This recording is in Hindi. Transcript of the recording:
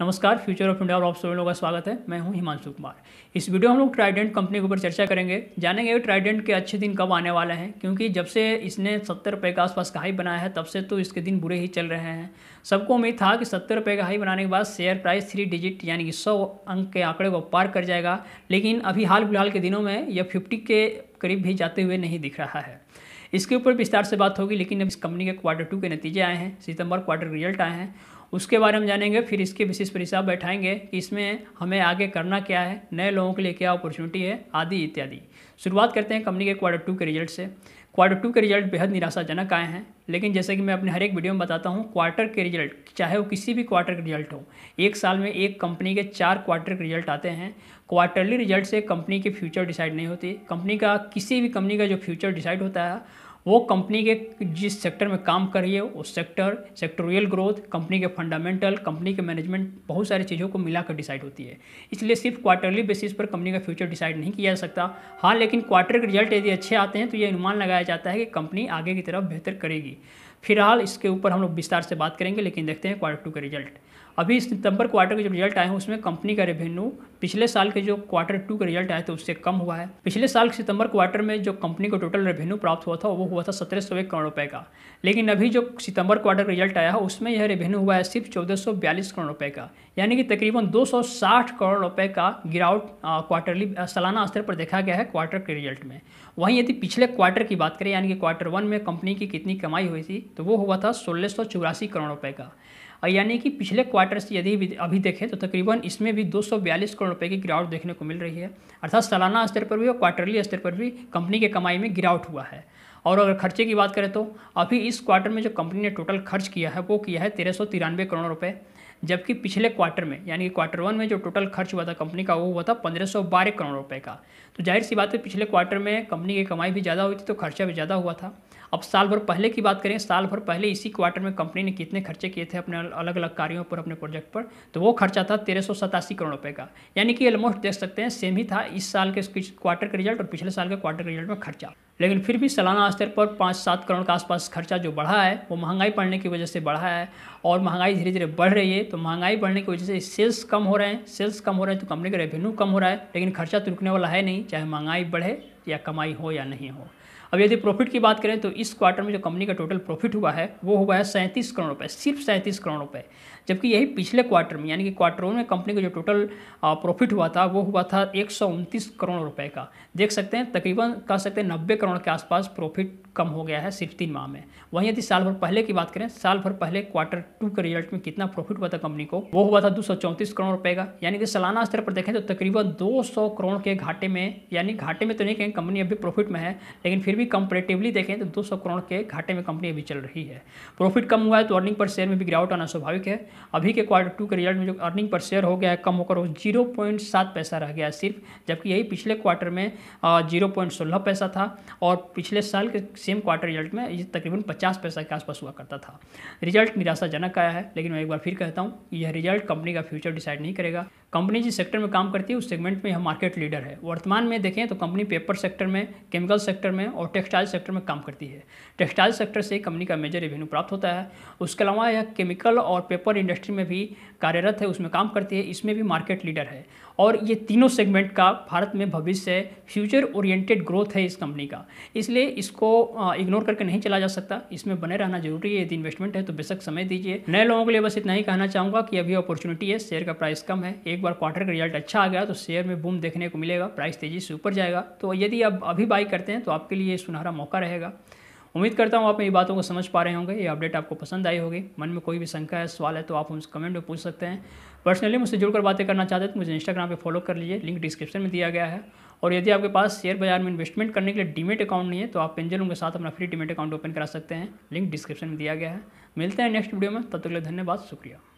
नमस्कार फ्यूचर ऑफ इंडिया और आप सभी लोगों का स्वागत है मैं हूं हिमांशु कुमार इस वीडियो हम लोग ट्राइडेंट कंपनी के ऊपर चर्चा करेंगे जानेंगे ट्राइडेंट के अच्छे दिन कब आने वाले हैं क्योंकि जब से इसने सत्तर रुपये का आसपास का हाई बनाया है तब से तो इसके दिन बुरे ही चल रहे हैं सबको उम्मीद था कि सत्तर रुपये का हाई बनाने के बाद शेयर प्राइस थ्री डिजिट यानी कि सौ अंक के आंकड़े को पार कर जाएगा लेकिन अभी हाल फिलहाल के दिनों में यह फिफ्टी के करीब भी जाते हुए नहीं दिख रहा है इसके ऊपर विस्तार से बात होगी लेकिन अब इस कंपनी के क्वार्टर टू के नतीजे आए हैं सितंबर क्वार्टर रिजल्ट आए हैं उसके बारे में जानेंगे फिर इसके विशेष परीक्षा बैठाएंगे कि इसमें हमें आगे करना क्या है नए लोगों के लिए क्या अपॉर्चुनिटी है आदि इत्यादि शुरुआत करते हैं कंपनी के क्वार्टर टू के रिजल्ट से क्वार्टर टू के रिजल्ट बेहद निराशाजनक आए हैं लेकिन जैसे कि मैं अपने हर एक वीडियो में बताता हूँ क्वार्टर के रिजल्ट चाहे वो किसी भी क्वार्टर के रिजल्ट हो एक साल में एक कंपनी के चार क्वार्टर के रिजल्ट आते हैं क्वार्टरली रिजल्ट से कंपनी के फ्यूचर डिसाइड नहीं होती कंपनी का किसी भी कंपनी का जो फ्यूचर डिसाइड होता है वो कंपनी के जिस सेक्टर में काम कर रही है उस सेक्टर सेक्टोरियल ग्रोथ कंपनी के फंडामेंटल कंपनी के मैनेजमेंट बहुत सारी चीज़ों को मिलाकर डिसाइड होती है इसलिए सिर्फ क्वार्टरली बेसिस पर कंपनी का फ्यूचर डिसाइड नहीं किया जा सकता हाँ लेकिन क्वार्टर के रिजल्ट यदि अच्छे आते हैं तो ये अनुमान लगाया जाता है कि कंपनी आगे की तरफ बेहतर करेगी फिलहाल इसके ऊपर हम लोग विस्तार से बात करेंगे लेकिन देखते हैं क्वार्टर टू का रिजल्ट अभी सितंबर क्वार्टर के जो रिजल्ट आए हैं उसमें कंपनी का रेवेन्यू पिछले साल के जो क्वार्टर टू का रिजल्ट आए थे उससे कम हुआ है पिछले साल के सितंबर क्वार्टर में जो कंपनी को टोटल रेवेन्यू प्राप्त हुआ था वो हुआ था सत्रह सौ एक करोड़ रुपये का लेकिन अभी जो सितंबर क्वार्टर का रिजल्ट आया है उसमें यह रेवेन्यू हुआ है सिर्फ चौदह सौ बयालीस करोड़ रुपये का यानी कि तकरीबन दो सौ साठ करोड़ रुपये का गिरावट क्वार्टरली सालाना स्तर पर देखा गया है क्वार्टर के रिजल्ट में वहीं यदि पिछले क्वार्टर की बात करें यानी कि क्वार्टर वन में कंपनी की कितनी कमाई हुई थी तो वो हुआ था सोलह सौ चौरासी करोड़ रुपये का और यानी कि पिछले क्वार्टर से यदि अभी देखें तो तकरीबन इसमें भी 242 करोड़ रुपए की गिरावट देखने को मिल रही है अर्थात सालाना स्तर पर भी और क्वार्टरली स्तर पर भी कंपनी के कमाई में गिरावट हुआ है और अगर खर्चे की बात करें तो अभी इस क्वार्टर में जो कंपनी ने टोटल खर्च किया है वो किया है तेरह करोड़ रुपये जबकि पिछले क्वार्टर में यानी कि क्वार्टर वन में जो टोटल खर्च हुआ था कंपनी का वो हुआ था पंद्रह करोड़ रुपये का तो जाहिर सी बात है पिछले क्वार्टर में कंपनी की कमाई भी ज़्यादा हुई थी तो खर्चा भी ज़्यादा हुआ था अब साल भर पहले की बात करें साल भर पहले इसी क्वार्टर में कंपनी ने कितने खर्चे किए थे अपने अलग अलग कार्यों पर अपने प्रोजेक्ट पर तो वो खर्चा था तेरह करोड़ रुपये का यानी कि ऑलमोस्ट देख सकते हैं सेम ही था इस साल के क्वार्टर का रिजल्ट और पिछले साल के क्वार्टर के रिजल्ट में खर्चा लेकिन फिर भी सालाना स्तर पर पाँच सात करोड़ के आसपास खर्चा जो बढ़ा है वो महंगाई बढ़ने की वजह से बढ़ा है और महंगाई धीरे धीरे बढ़ रही है तो महंगाई बढ़ने की वजह से सेल्स कम हो रहे हैं सेल्स कम हो रहे हैं तो कंपनी का रेवेन्यू कम हो रहा है लेकिन खर्चा तो रुकने वाला है नहीं चाहे महंगाई बढ़े या कमाई हो या नहीं हो अब यदि प्रॉफिट की बात करें तो इस क्वार्टर में जो कंपनी का टोटल प्रॉफिट हुआ है वो हुआ है सैंतीस करोड़ रुपए सिर्फ सैंतीस करोड़ रुपए जबकि यही पिछले क्वार्टर में यानी कि क्वार्टर में कंपनी का जो टोटल प्रॉफिट हुआ था वो हुआ था एक करोड़ रुपये का देख सकते हैं तकरीबन कह सकते हैं नब्बे करोड़ के आसपास प्रॉफिट कम हो गया है सिर्फ तीन माह में वहीं यदि साल भर पहले की बात करें साल भर पहले क्वार्टर टू के रिजल्ट में कितना प्रॉफिट हुआ था कंपनी को वो हुआ था दो करोड़ रुपए का यानी कि सालाना स्तर पर देखें तो तकरीबन दो करोड़ के घाटे में यानी घाटे में तो नहीं कहें कंपनी अभी प्रॉफिट में है लेकिन फिर भी कंपेरेटिवली देखें तो दो सौ करोड़ के घाटे में कंपनी अभी चल रही है प्रॉफिट कम हुआ है तो अर्निंग पर शेयर में भी गिरावट आना स्वाभाविक है अभी के क्वार्टर टू के रिजल्ट में जो अर्निंग पर शेयर हो गया है कम होकर जीरो पॉइंट सात पैसा रह गया सिर्फ जबकि यही पिछले क्वार्टर में जीरो पॉइंट सोलह पैसा था और पिछले साल के सेम क्वार्टर रिजल्ट में ये तकरीबन पचास पैसा के आसपास हुआ करता था रिजल्ट निराशाजनक आया है लेकिन मैं एक बार फिर कहता हूँ यह रिजल्ट कंपनी का फ्यूचर डिसाइड नहीं करेगा कंपनी जिस सेक्टर में काम करती है उस सेगमेंट में यह मार्केट लीडर है वर्तमान में देखें तो कंपनी पेपर सेक्टर में केमिकल सेक्टर में और टेक्सटाइल सेक्टर में काम करती है टेक्सटाइल सेक्टर से कंपनी का मेजर रेवेन्यू प्राप्त होता है उसके अलावा यह केमिकल और पेपर इंडस्ट्री में भी कार्यरत है उसमें काम करती है इसमें भी मार्केट लीडर है और ये तीनों सेगमेंट का भारत में भविष्य फ्यूचर ओरिएंटेड ग्रोथ है इस कंपनी का इसलिए इसको इग्नोर करके नहीं चला जा सकता इसमें बने रहना जरूरी है यदि इन्वेस्टमेंट है तो बेशक समय दीजिए नए लोगों के लिए बस इतना ही कहना चाहूँगा कि अभी अपॉर्चुनिटी है शेयर का प्राइस कम है एक बार क्वार्टर का रिजल्ट अच्छा आ गया तो शेयर में बूम देखने को मिलेगा प्राइस तेज़ी से ऊपर जाएगा तो यदि आप अभी बाई करते हैं तो आपके लिए सुनहरा मौका रहेगा उम्मीद करता हूँ आप मेरी बातों को समझ पा रहे होंगे ये अपडेट आपको पसंद आई होगी मन में कोई भी शंका है सवाल है तो आप उनसे कमेंट में पूछ सकते हैं पर्सनली मुझसे जुड़कर बातें करना चाहते हैं तो मुझे इंस्टाग्राम पे फॉलो कर लीजिए लिंक डिस्क्रिप्शन में दिया गया है और यदि आपके पास शेयर बाजार में इन्वेस्टमेंट करने के लिए डीमेट अकाउंट नहीं है तो आप एंजल के साथ अपना फ्री डीमेट अकाउंट ओपन करा सकते हैं लिंक डिस्क्रिप्शन में दिया गया है मिलते हैं नेक्स्ट वीडियो में तब तक के लिए धन्यवाद शुक्रिया